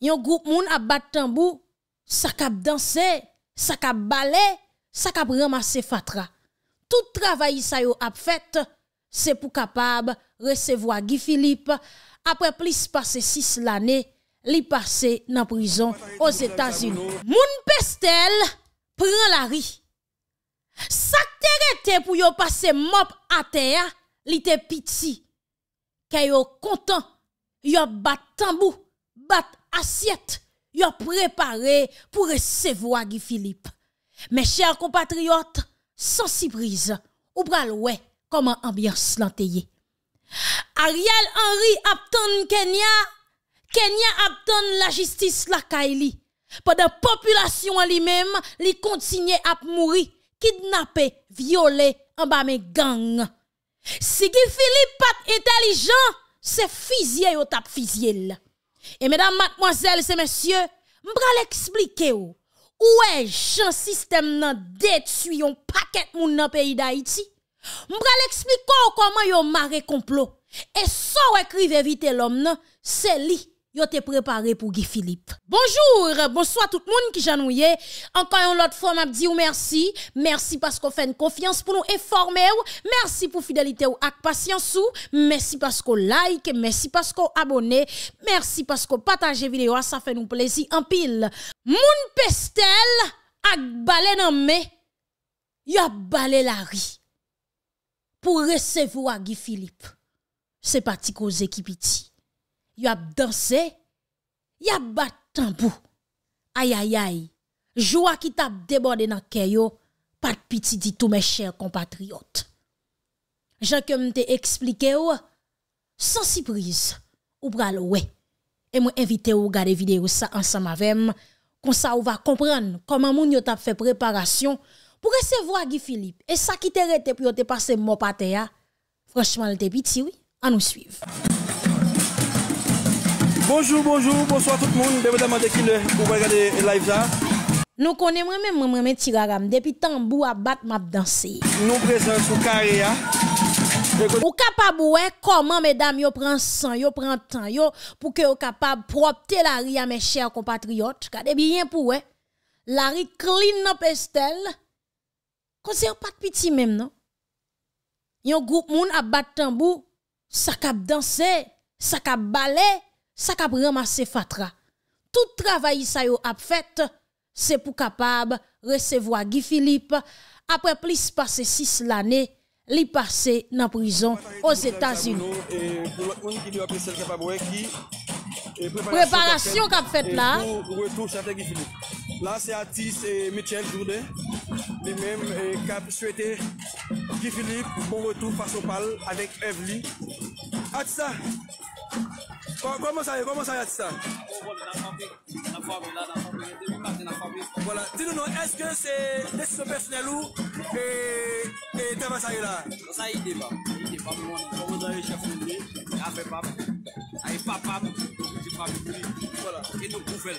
Yon groupe moun a bat tambou, sa kap danser, sa kap balé, sa kap ramasser fatra. Tout travail sa yo fait, c'est pour capable recevoir Guy Philippe après plus passer 6 l'année, li passé nan prison aux États-Unis. Moun pestel prend la ri. Sakterete pour yo passer mop à terre, li te piti. Kay yo content, yo bat tambou, bat asyet yo prepare pou resevoa gi Filip. Me chèr kompatriot, sansi brise, ou pral wè koman ambyans lanteyye. Ariel Henry ap ton Kenya, Kenya ap ton la jistis laka ili. Pa de populasyon li mèm li kontinye ap mouri, kidnapè, viole, ambame gang. Si gi Filip pat etalijan, se fizye yo tap fizye lè. E mèdam matmozèl se mèsyè, mbra l'eksplike ou, ou e jansistèm nan detu yon pakèt moun nan peyi da iti, mbra l'ekspliko ou koman yon mare complot, e sou ekrive vite l'om nan, se li. yo te prepare pou Gifilip. Bonjour, bonsoit tout moun ki janouye, anka yon lot form ap di ou mersi, mersi pasko fèn kofians pou nou eforme ou, mersi pou fidelite ou ak pasyans ou, mersi pasko like, mersi pasko abone, mersi pasko pataje videyo a ah, sa fè nou plezi an pil. Moun pestel ak bale nan me, yo bale la ri, pou resevo a Gifilip. Se pati ko zekipiti. yo ap danse, yo ap batan pou. Ayayay, jwa ki tap deborde nan kè yo, pat piti di tou mè chèr kompatriot. Jè ke m te eksplike yo, san sipriz, ou pral wè. E mwen evite yo gade videyo sa ansan mavem, konsa ou va kompran koman moun yo tap fè preparasyon pou resevwa Gifilip e sa ki te rete pou yo te pase mò patè ya. Fransman, lte biti wè. Anou suiv. Bonjou, bonjou, bonsoit tout moun, bebedama dekine, pou mwen gade live sa. Nou konen mwen mwen mwen mwen tiragam, depi tanbou a bat map dansi. Nou prezens ou kare ya. Ou kapab ouwe, koman medam yo pran san, yo pran tan, yo pou ke yo kapab propte la ri a men chè a kompatriyot. Kade biyen pou we, la ri klin nan pestel, kon se yo pat piti mem nan. Yon group moun a bat tanbou, sa kap dansi, sa kap bale, sa kap ramase fatra. Tout travayi sayo ap fèt, se pou kapab resevo a Gifilip, apre plis pase sis l'anè, li pase nan prizon os Etats-Unis. Preparasyon kap fèt la. La se atis Michel Jourdè, li mem kap souete Gifilip pou bon retou fason pal adek Evli. Atisa, Kwa mons ayat sa? Kwa mons ayat sa? Kwa mons ayat sa? Ti nou nou eske se desisyon personel ou Kwa mons ayat sa? Ti nou nou eske se desisyon personel ou E teva sa yi la Sa yi de pa moun A yi papa moun E nou bouvel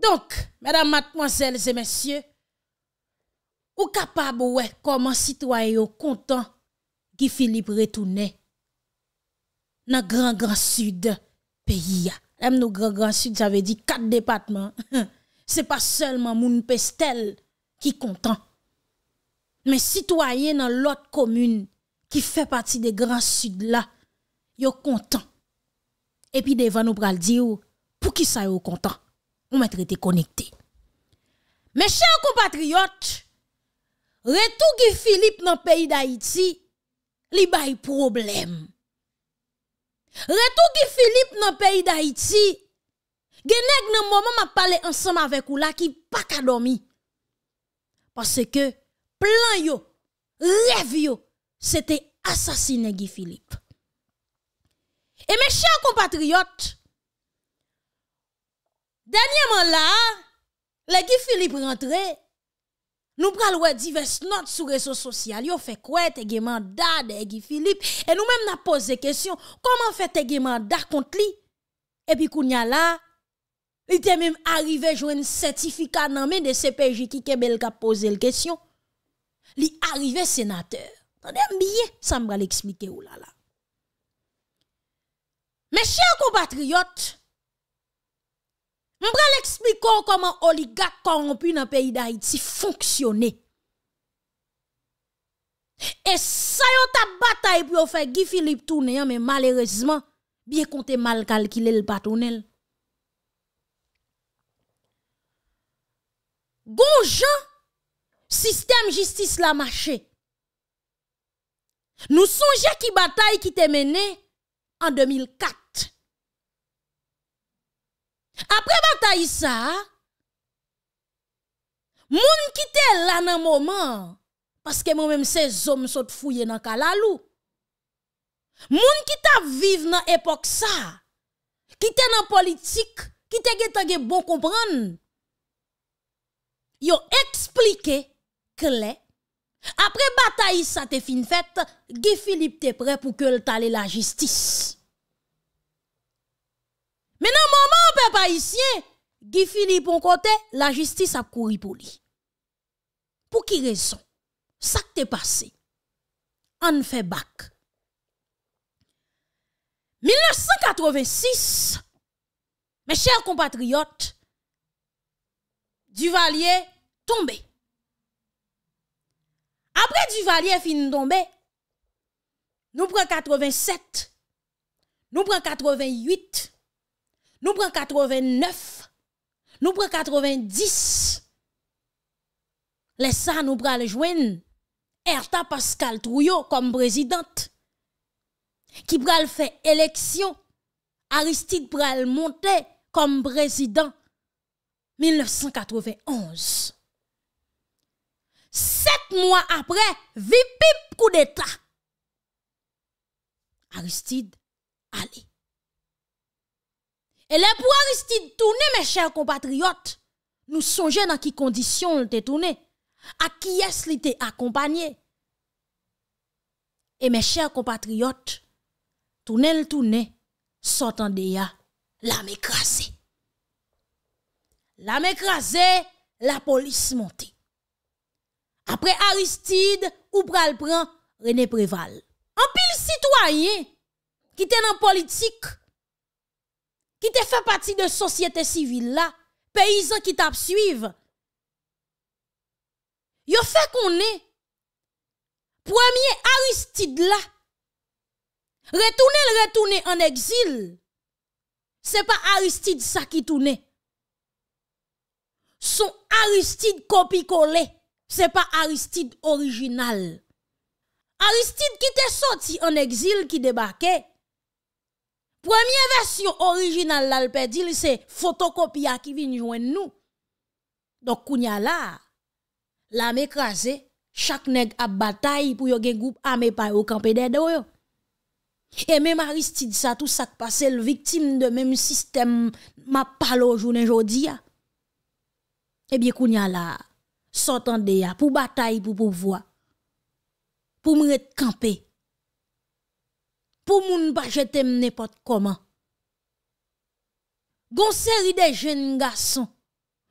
Donc, mesdames, mademoiselles et messieurs, ou capable ouais comment citoyen content Guy Philippe retourné dans grand grand sud pays. Même nous grand grand sud j'avais dit quatre départements. c'est pas seulement moun pestel qui content. Mais citoyens dans l'autre commune qui fait partie des grands sud là, yo content. Et puis devant nous pral dire pour qui ça yo content. On m'a traité connecté. Mes chers compatriotes, retour Guy Philippe dans le pays d'Haïti, li bay problème. Retour Guy Philippe dans le pays d'Haïti, y nan moment m'a parlé ensemble avec ou là qui pas dormi. Pase ke plan yo, rev yo, se te asasine Egyi Filip. E me chan kompatriot, denyeman la, l'Egyi Filip rentre, nou pral wè divers not sou reso sosyal, yo fè kwè tegeman da de Egyi Filip. E nou mèm nan pose kesyon, koman fè tegeman da kont li? Ebi kounya la... Il était même arrivé à joindre un certificat dans main de CPJ qui qui a posé la question. Il est arrivé sénateur. Attendez bien, ça me va l'expliquer oh là Mes chers compatriotes, je vais l'expliquer comment oligarque corrompu dans le pays d'Haïti fonctionnait. Et ça y ta bataille pour faire Guy Philippe tourner, hein, mais malheureusement, bien compté mal calculé le patronel. Gonjan, Sistem Jistis la maché. Nou sonje ki batay ki te mene, An 2004. Apre batay sa, Moun ki te lan an mouman, Paske moun mèm se zom sot fouye nan kalalou. Moun ki te aviv nan epok sa, Ki te nan politik, Ki te ge tan ge bon kompran, yo eksplike kle, apre batay sa te fin fèt, Gifilip te pre pou ke l talè la jistis. Men an maman pe pa isye, Gifilip an kote, la jistis ap kouri pou li. Pou ki rezon, sa te pase, an fè bak. 1986, men chèr kompatriot, Duvalier tombe. Apre Duvalier fin tombe, nou pre 87, nou pre 88, nou pre 89, nou pre 90, lesa nou pre al jwen Erta Pascal Trouillot kom prezident ki pre al fe eleksyon Aristide pre al monte kom prezident 1991. Sept mois après, vipip coup d'État. Aristide, allez. Et là, pour Aristide tourner, mes chers compatriotes, nous songeons dans qui condition il était tourné, à qui est-ce qu'il était accompagné. Et mes chers compatriotes, tourner le tourner, sortant de là, la la écrasée, la police montée. Après Aristide, ou pral prend René Préval. En pile citoyen qui était dans politique, qui te fait partie de société civile là, paysans qui t'absuivent y Yo fait qu'on est premier Aristide là. Retourner, retourner en exil. C'est pas Aristide ça qui tournait son Aristide copie collé. C'est pas Aristide original. Aristide qui était sorti en exil qui débarquait. Première version originale là, c'est photocopia qui vient joindre nous. Donc kounya là, la m'écrasé, chaque nèg a bataille pour yon gen groupe armé par au campé Et même Aristide ça tout ça qui passe le victime de même système m'a palo journée aujourd'hui. Hein. Ebyè eh kounya la sotan deya pou batay pou pouvoa. Pou mwen ete kampe. Pou moun pa jetem nepot koman. Gon seri de jen nga son.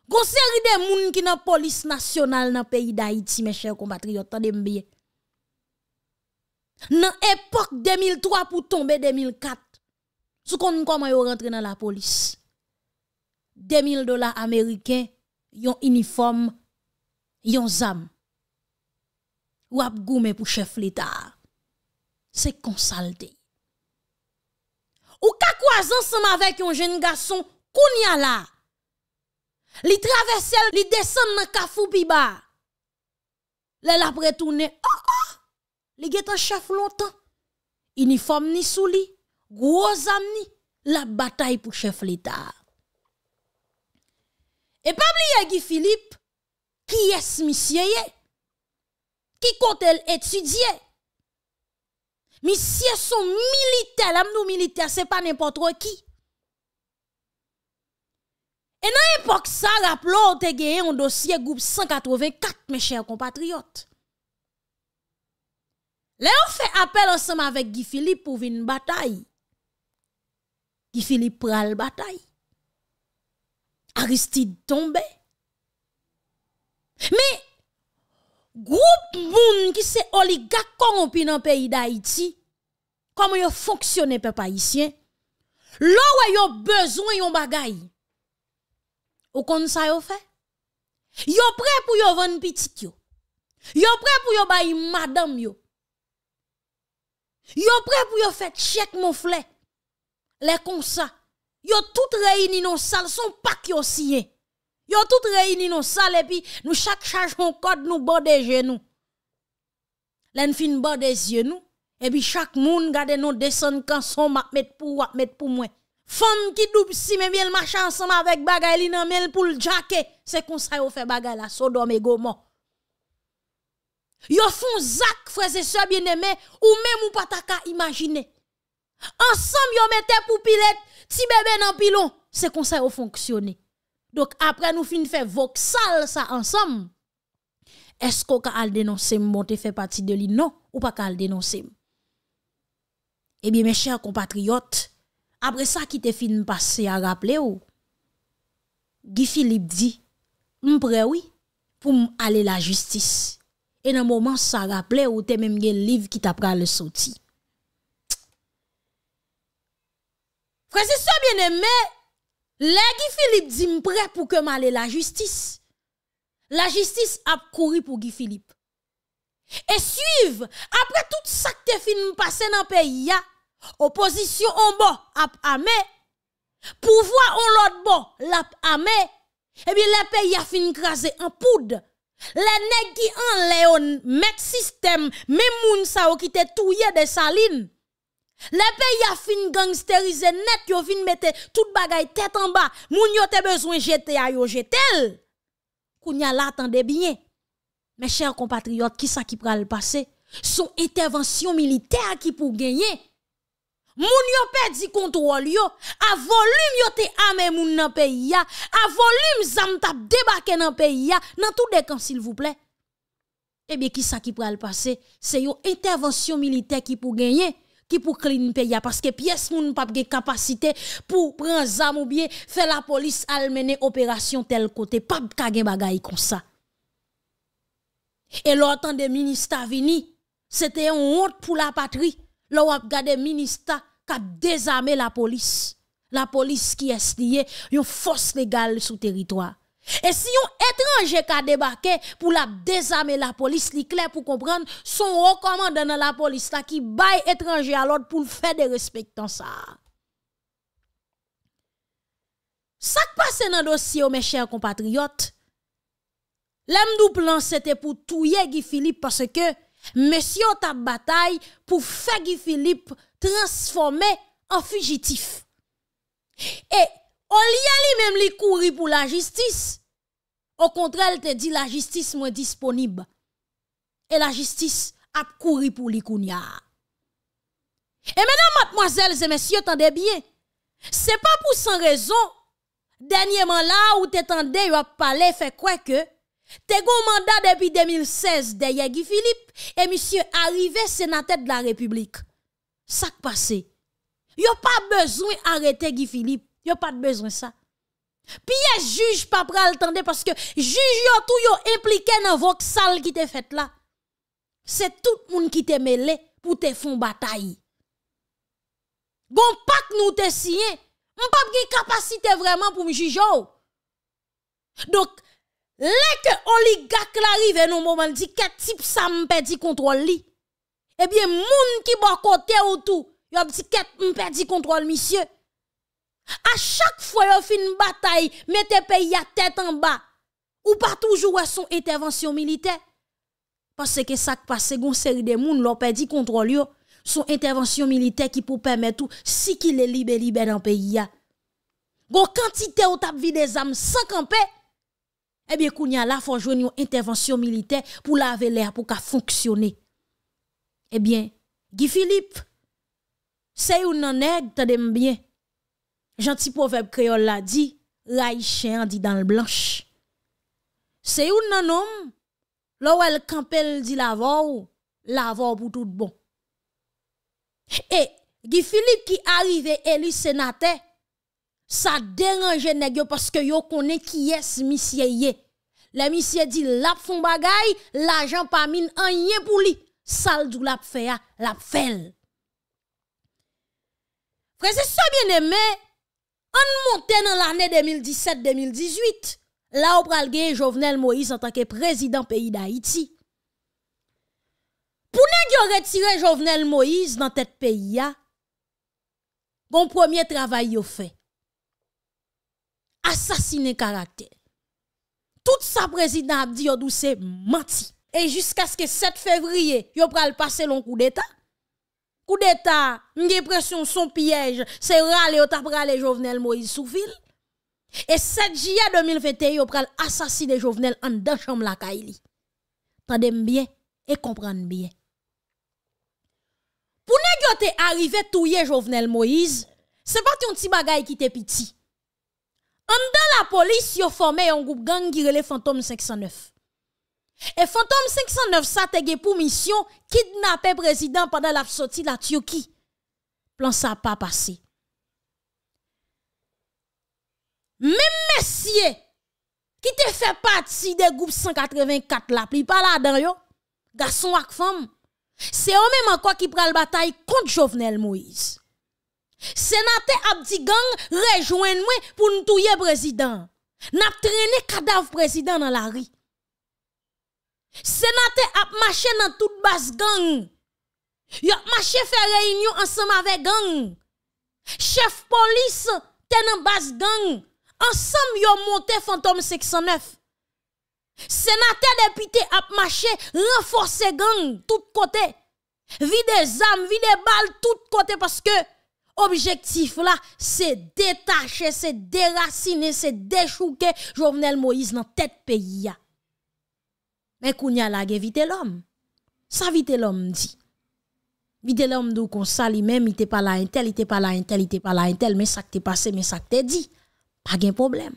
Gon seri de moun ki nan polis nasyonal nan peyi da iti mèche kon batri yotan dembyè. Nan epok 2003 pou tombe 2004. Sou kon mwen koman yo rentre nan la polis. 2000 dola Ameriken. Yon uniform, yon zam, wap goume pou cheflita, se konsalte. Ou kak wazan seman vek yon jen gason, koun ya la, li travesel, li desen nan kafou pi ba, le la pretounen, oh oh, li getan cheflota, uniform ni souli, gwo zam ni, la batay pou cheflita a. Et pas oublier Guy Philippe, qui est ce monsieur Qui compte étudier Monsieur sont militaires, les militaires, militaire, c'est pas n'importe qui. Et dans l'époque, ça, rappelons, on gagné un dossier groupe 184, mes chers compatriotes. Là, on fait appel ensemble avec Guy Philippe pour une bataille. Guy Philippe prend la bataille. Aristide tombe. Mais, groupe moun qui se oligarque corrompu dans le pays d'Haïti, comment ils fonctionnent, peuple haïtien, là où ils besoin, ils ont bagay. Ou kon vous yo fait? Yo prêt pour yo vendre petit yo. Yo prêt pour yo madame yo. Yo prêt pour yo faire check mon flé. Les comme Yo tout réuni dans salle, son pack yo signé. Yo tout réuni dans salle et puis nous chaque charge on code nous bande genou. Len fin bande yeux genoux. et puis chaque monde garde nous descend quand son m'a mettre pour m'a mettre pour moi. Femme qui double si mais bien marche ensemble avec bagay li nan mel pour le c'est comme ça yo fait bagay la Sodome et Gomor. Yo font zak frères et sœurs bien-aimés ou même ou pas ta imaginer. ansam yo mette pou pilet, ti bebe nan pilon, se konsay non, ou fonksyonne. Dok apre nou fin fè vok sal sa ansam, esko ka al denonsem bon te fè pati de li nou, ou pa ka al denonsem? Ebi me chèr kompatriot, apre sa ki te fin passe a rapple ou, gi Filip di, mpre ou, pou m ale la justis. E nan mouman sa rapple ou, te mèm gen liv ki ta pral le soti. Preziso biene me, le Gifilip di mpre pou ke male la justis. La justis ap kouri pou Gifilip. E eh suiv, apre tout sakte fin mpase nan peyi ya, oposisyon an bo ap ame, pouvoi an lot bo lap ame, ebi le peyi ya fin krasi an poud. Le negi an leon met sistem, me moun sa wakite touye de salin. Le pays a fin gangsterisé net, yo fin mette tout bagay tête en bas. Moun yo te besoin jeter a yo jetel. Kounya la tande bien. Mes chers compatriotes, qui sa qui pral passe? Son intervention militaire qui pour gagner. Moun yo le contrôle yo, a volume yo te gens moun nan pays ya, a volume zam tap dans nan pays ya, nan tout camps s'il vous plaît. Eh bien qui sa qui pral passe? C'est yo intervention militaire qui pour gagner qui pour clean pays parce que pièce moun pas de capacité pour prendre zam ou bien faire la police mener opération tel côté pas ka gen bagay comme ça et l'autant des ministres vini c'était une honte pour la patrie L'on a des ministres qui désarmé la police la police qui est liée une force légale sous territoire et si un étranger qui a débarqué pour la désarmer la police, li clair pour comprendre son recommandant dans la police là qui bail étranger à l'autre pour le faire des respectants ça. Ça qui passe dans le dossier, mes chers compatriotes, l'homme plan c'était pour tuer Guy Philippe parce que monsieur ta bataille pour faire Guy Philippe transformer en fugitif. Et On li yali menm li kouri pou la jistis. O kontrel te di la jistis mwen disponib. E la jistis ap kouri pou li koun ya. E menan matmoazel zemes yo tande bie. Se pa pou san rezon, denyeman la ou te tande yo ap pale fe kwe ke, te gomanda depi 2016 deye Gifilip e misye arrive senatet la republik. Sak pase. Yo pa bezwen arete Gifilip. Yo pas de besoin ça. Puis juge pas pral tendre parce que juge yo tout yo impliqué dans vox sale qui t'est fait là. C'est tout le monde qui t'est mêlé pour te font bataille. Gon que nous te signé, on pas de capacité vraiment pour me juger. Oh. Donc les que oligarque arrive nous moment dit quel type ça me perdit contrôle li. Eh bien monde qui bon côté ou tout, yo dit qu'est me perdit contrôle monsieur. A chak fwe yo fin batay, mette pe ya tet an ba, ou pa toujou wè son intervensyon milite. Pase ke sak pase goun seri de moun lopè di kontrol yo, son intervensyon milite ki pou pèmè tou si ki le libe-libe nan pe ya. Goun kantite ou tap vi de zanm sankanpe, ebyen eh koun ya la fwa jwen yon intervensyon milite pou la ave lè pou ka fonksyonè. Ebyen, eh Gifilip, se yon nanèk ta dembyen. Gentil proverbe créole l'a dit, raïche en dit dans le blanche. C'est un nan homme, L'Ouel où elle campelle dit la pour tout bon. Et eh, Guy Philippe qui arrive élu sénateur, ça dérange nèg parce que yo connaît qui est monsieur Le monsieur dit la fon bagay, l'argent pas mine rien pour lui. Sal dou la fait la fait. Frère, c'est ça bien aimé. An montè nan l'anè 2017-2018, la ou pral geye Jovenel Moïse an tanke prezident peyi d'Haïti. Pounè gyo retire Jovenel Moïse nan tèt peyi ya, bon premier travay yo fè. Asasine karakter. Tout sa prezident Abdi Yodouse manti. E jisk aske 7 fevriye, yo pral pase lon kou deta. Ou deta, mge presyon son piyej, se rale yo tap rale jovenel Moïse Souville. E 7 jya 2021 yo pral asasi de jovenel an dan chanm laka ili. Tade mbyen, e kompran mbyen. Pou ne gyo te arrive touye jovenel Moïse, se pati yon ti bagay ki te piti. An dan la polis yo fome yon goup gangi rele Fantom 609. E fantom 509 sa tege pou misyon ki dinape prezident pandan la psoti la tiyoki. Plan sa pa pase. Mem mesye ki te fe pati de goup 184 la pli pala adan yo. Gason ak fam. Se ome man kwa ki prel batay kont jovenel mouiz. Senate abdi gang rejouen mwen pou nou touye prezident. Nap trene kadav prezident nan la ri. Senate ap mache nan tout bas gang Yo ap mache fe reynyon ansam ave gang Chef polis te nan bas gang Ansam yo monte fantom 609 Senate depite ap mache renforce gang tout kote Vi de zam, vi de bal tout kote Paske objektif la se detache, se derasine, se deshuke Jovenel Moise nan tet peyi ya Mais Kounya la vite l'homme. Ça vite l'homme dit. Vite l'homme dou qu'on ça même il te pas là il te pas là il pas là mais ça t'est passé, mais ça t'est dit. Pas de problème.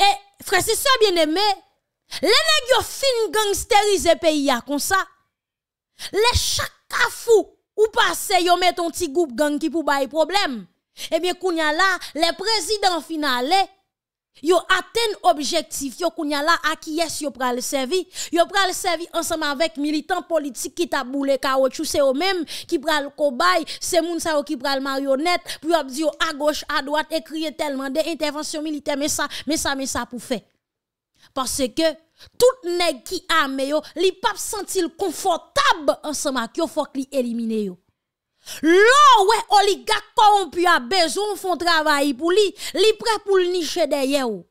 Et eh, frère, c'est ça bien aimé. Les nègres fin gangsterisé pays comme ça. Les chak kafou ou passe yo met ton petit groupe gang qui pour y problème. Eh bien, kounya la, les président finale. Yo atteint objectif, yo kounya la à qui est yo pral servi. Yo pral servi ensemble avec militants politiques qui t'a boulé caoutchouc, c'est eux même qui pral cobaye, c'est moun sa qui pral marionnette, pour yo di à gauche, à droite, et crier tellement des interventions militaires, mais ça, mais ça, mais ça pour faire. Parce que tout nèg qui armé yo, li pap senti confortable ensemble, yo faut li éliminer yo. Là ouais oligarque corrompu a besoin font travail pour lui, li prêt pour le nicher derrière ou.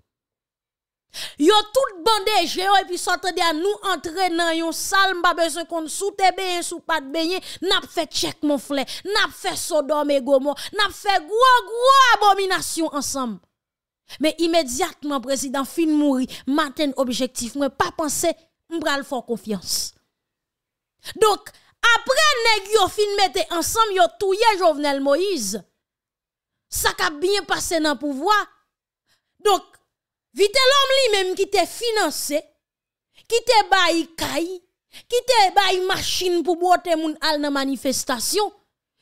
Yo tout bandé et puis s'entendez à nous entrer dans yon salle m'a besoin qu'on sous te baigner sous pas de baigner n'a fait check mon frère n'a fait sodome et gomo n'a fait gros gros abomination ensemble mais immédiatement président fin mouri matin objectif moi pas penser m'bral fort confiance donc après, nèg yo fin mette ensemble yo touye Jovenel Moïse. Ça a bien passé dans le pouvoir. Donc, vite l'homme lui-même qui t'es financé, qui t'es bail qui t'es bail machine pour boiter moun al dans manifestation,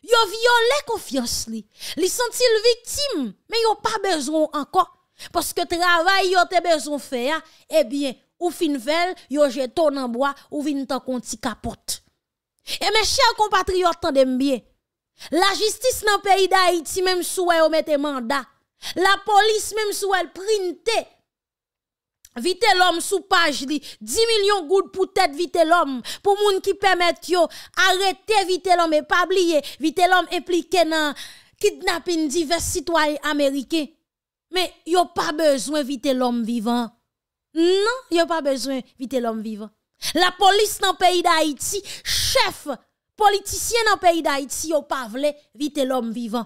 yo violé confiance li. Li senti le victime, mais yo pas besoin encore parce que travail yo te besoin faire, eh bien, ou fin vel, yo jeton en bois, ou vin tan konti capote. Et mes chers compatriotes, tendez bien. La justice dans le pays d'Haïti, même si vous un mandat, la police, même si elle printe, vite l'homme sous page li, 10 millions gouttes pour tête vite l'homme, pour moun qui permettent yo, arrêter vite l'homme et pas oublier, vite l'homme impliqué dans kidnapping divers citoyens américains. Mais yo pas besoin vite l'homme vivant. Non, yo pas besoin vite l'homme vivant. La police dans le pays d'Haïti, chef politicien dans le pays d'Haïti, au pas vite l'homme vivant.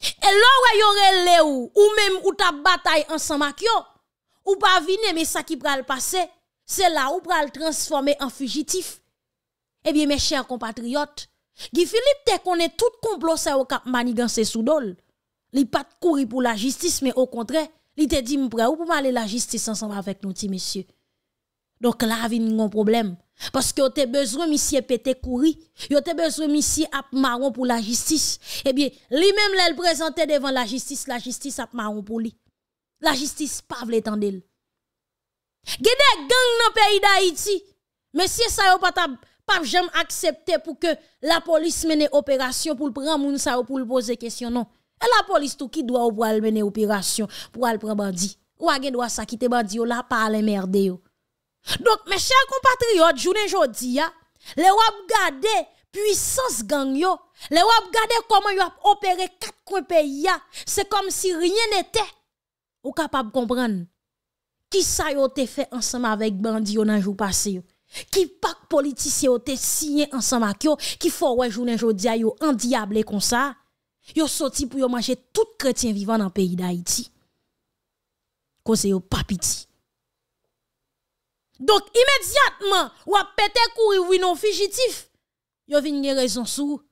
Et là où ou, ou même ou ta bataille ensemble avec yo, ou pas venir mais ça qui pral passer, c'est là où pral transformer en fugitif. Eh bien mes chers compatriotes, Guy Philippe te connaît tout complot au cap manigance sous dol. Li pas courir pour la justice mais au contraire, il te dit ou pour aller la justice ensemble avec nous ti messieurs. Donc là, il y a un problème. Parce que vous avez besoin, monsieur, pété courir. Vous avez besoin, monsieur, ap marron pour la justice. Eh bien, lui-même, l'a présenté devant la justice, la justice ap marron pour lui. La justice, pas l'étendre. Il y des gangs dans le pays d'Haïti. Monsieur, ça yon pas jamais accepté pour que la police mène opération pour le prendre moun sa pour le poser question non. Et la police tout qui doit ou pour mener opération pour aller prendre bandit. Ou a gen doit ça qui ou la pas merde donc, mes chers compatriotes, vous dis, les wap La puissance gang yo, les wap gardé comment ont opéré quatre coins pays c'est comme si rien n'était. Ou capable comprendre qui ça a été fait ensemble avec bandi bandits Dans jour passé Qui pak politicien yo été signé ensemble avec eux, qui faut ouais journée Ils yo endiablé comme ça. Yo sorti pour yo manger tout chrétien vivant dans le pays d'Haïti. Cause yo pas pitié. Donc immédiatement, ou a pété courir oui non fugitif. Yo vin raison sou.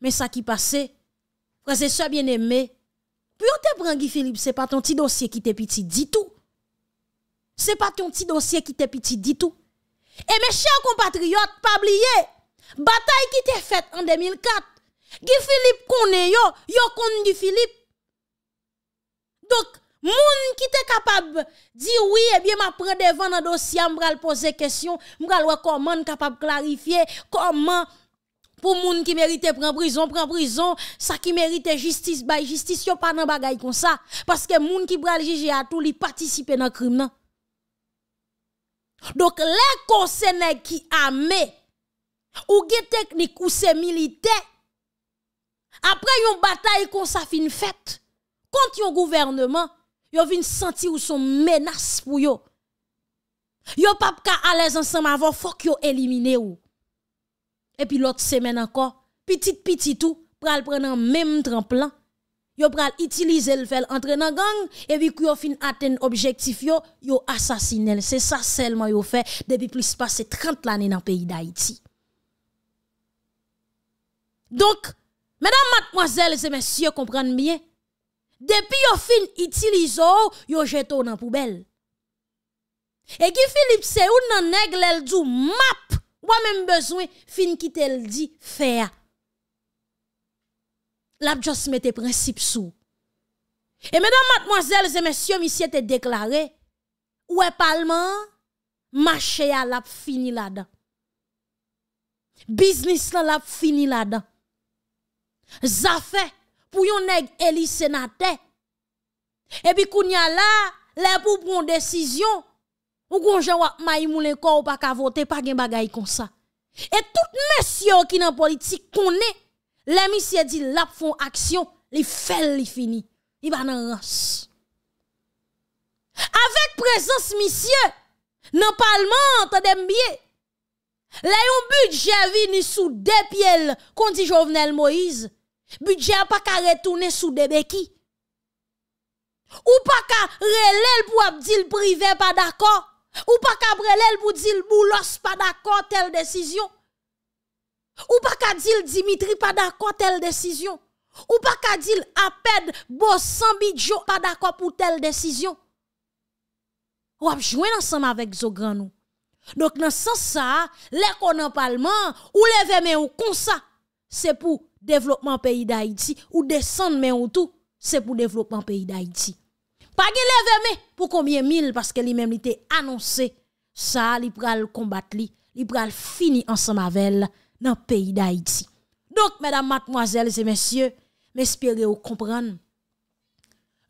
Mais ça qui passait, frère c'est bien-aimé, puis on te prend Guy Philippe, c'est pas ton petit dossier qui t'est petit dit tout. C'est pas ton petit dossier qui t'est petit dit tout. Et mes chers compatriotes, pas oublier, bataille qui t'est faite en 2004, Guy Philippe connaît yo, yo connaît Guy Philippe. Donc, gens qui étaient capable de dire oui, eh bien, m'a prendre devant dans dossier, vais poser question, vais voir comment capable clarifier, comment pour gens qui mérite prendre prison, prendre prison, ça qui mérite justice, by bah, justice, yo pas dans bagay comme ça. Parce que gens qui pral juger à tout, li participe dans crime, Donc, les conseils qui armés, ou gen technique, ou c'est militaire, après une bataille qu'on ça fin fête, contre un gouvernement, Yo vin senti ou son menace pour yo. Yo pas ka à l'aise ensemble avant faut yo éliminer ou. Et puis l'autre semaine encore, petit petit tout pral prendre même tremplin. Yo pral utiliser le fait entre dans gang et puis yo fin atteindre objectif yo, yo assassiner. C'est ça seulement yo fait depuis plus passé 30 l'année dans le pays d'Haïti. Donc, mesdames, mademoiselles et messieurs, comprenez bien, Depi yo fin itilizo, yo jeto nan poubel. E ki Filip se ou nan neg lel du map, wame mbezwen fin ki tel di fea. Lap jos mette prinsip sou. E menan matmoazel zeme siyom isye te deklare, wepalman, macheya lap fini lada. Biznis la lap fini lada. Zafè. pour yon nèg éli sénateur. Et puis kounya là, les pour prendre décision, ou gon jan wap maïmoulé ko ou pas ka voter pas gen bagay comme ça. Et tout monsieur qui nan politique connaît, les monsieur di lap font action, li fel li fini. Li ba nan rance. Avec présence monsieur dans parlement, entendez bien. Là, un budget vini sous de pieds, kon dit Jovenel Moïse. Budje pa ka retoune sou debe ki? Ou pa ka relel pou ap dil prive pa d'akon? Ou pa ka relel pou dil boulos pa d'akon tel desisyon? Ou pa ka dil Dimitri pa d'akon tel desisyon? Ou pa ka dil Aped bo Sanbidjo pa d'akon pou tel desisyon? Wap jwen ansanman vek zo gran nou. Dok nan san sa, le konan palman, ou le vemen ou konsa, se pou, développement pays d'Haïti ou descendre mais ou tout, c'est pour développement pays d'Haïti. Pas lever mais pour combien mille parce que lui-même il annoncé ça, il pral combattre fini ensemble avec dans pays d'Haïti. Donc mesdames, mademoiselles et messieurs, m'espérez vous comprendre.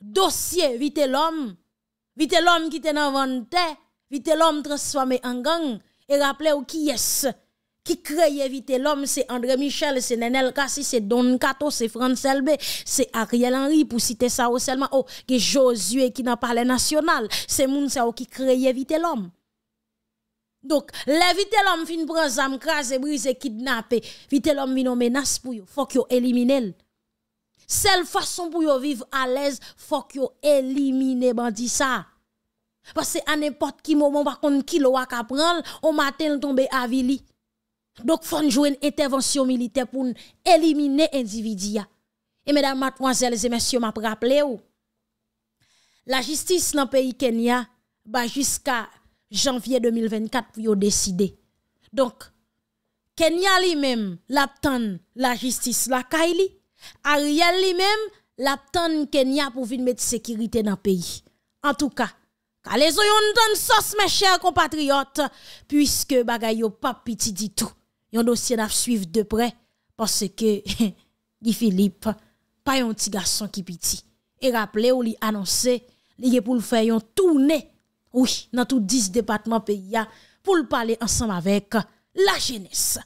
Dossier vite l'homme, vite l'homme qui était dans vente, vite l'homme transformé en gang et rappelez vous qui est qui crée éviter l'homme, c'est André Michel, c'est Nenel Kassi, c'est Don Cato, c'est France Elbe, c'est Ariel Henry, pour citer ça ou seulement. Oh, que Josué qui n'a pas les national, c'est Mounsao oh, qui crée éviter l'homme. Donc, éviter l'homme fin prend zam krasé, brisé, kidnappé, vite l'homme vient menace pour Il faut que élimine Seule façon pour yo vivre à l'aise, faut que élimine bandit ça. Parce que à n'importe qui moment par contre qui l'a qu'à prendre, au matin tomber à Vili. Donc, il faut jouer une intervention militaire pour éliminer individu. Et mesdames, mademoiselles et messieurs, m'a rappelé la justice dans le pays Kenya, bah jusqu'à janvier 2024 pour décider. Donc, Kenya lui-même, l'aptan la justice la Kaili. Ariel lui-même, l'aptan Kenya pour venir mettre sécurité dans le pays. En tout cas, allez-y, on donne sauce, mes chers compatriotes, puisque vous yo pas petit du tout. Yon dosye laf suiv depre, pase ke, li Filip, pa yon ti gason ki piti, e rapple ou li anonse, li ye pou l fè yon toune, woui, nan tout dis depatman pe ya, pou l pale ansam avek, la jenese.